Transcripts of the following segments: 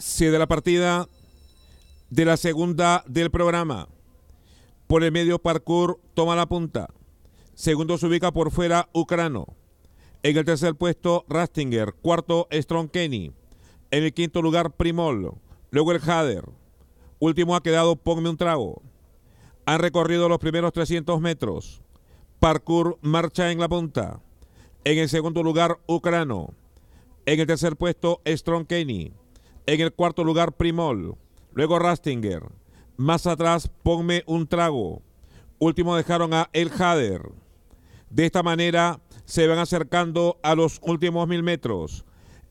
se la partida de la segunda del programa. Por el medio Parkour toma la punta. Segundo se ubica por fuera Ucrano. En el tercer puesto Rastinger. Cuarto Kenny. En el quinto lugar Primol. Luego el Hader. Último ha quedado Ponme un trago. Han recorrido los primeros 300 metros. Parkour marcha en la punta. En el segundo lugar Ucrano. En el tercer puesto Kenny. En el cuarto lugar, Primol. Luego Rastinger. Más atrás, ponme un trago. Último dejaron a El Hader. De esta manera se van acercando a los últimos mil metros.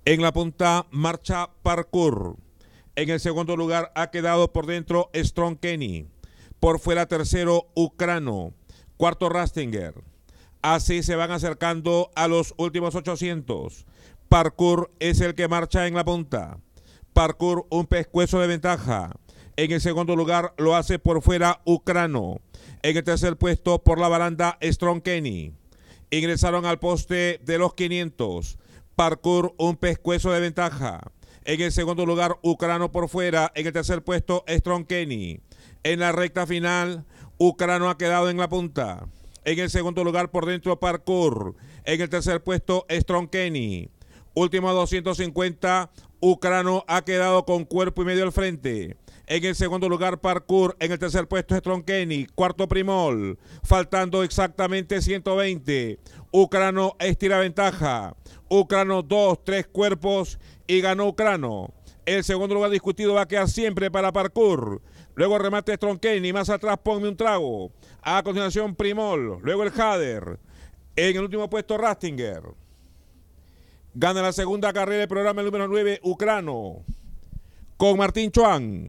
En la punta marcha Parkour. En el segundo lugar ha quedado por dentro Strong Kenny. Por fuera tercero Ucrano. Cuarto Rastinger. Así se van acercando a los últimos 800. Parkour es el que marcha en la punta parkour un pescuezo de ventaja. En el segundo lugar lo hace por fuera Ucrano. En el tercer puesto por la baranda Strong Ingresaron al poste de los 500. Parkour un pescuezo de ventaja. En el segundo lugar Ucrano por fuera. En el tercer puesto Strong Kenny. En la recta final Ucrano ha quedado en la punta. En el segundo lugar por dentro Parkour. En el tercer puesto Strong Kenny. Último 250, Ucrano ha quedado con cuerpo y medio al frente. En el segundo lugar, Parkour. En el tercer puesto, Stronkeni. Cuarto, Primol. Faltando exactamente 120. Ucrano estira ventaja. Ucrano dos, tres cuerpos y ganó Ucrano. El segundo lugar discutido va a quedar siempre para Parkour. Luego remate Stronkeni. Más atrás, ponme un trago. A continuación, Primol. Luego el Hader. En el último puesto, Rastinger. Gana la segunda carrera del programa número 9, Ucrano, con Martín Chuan.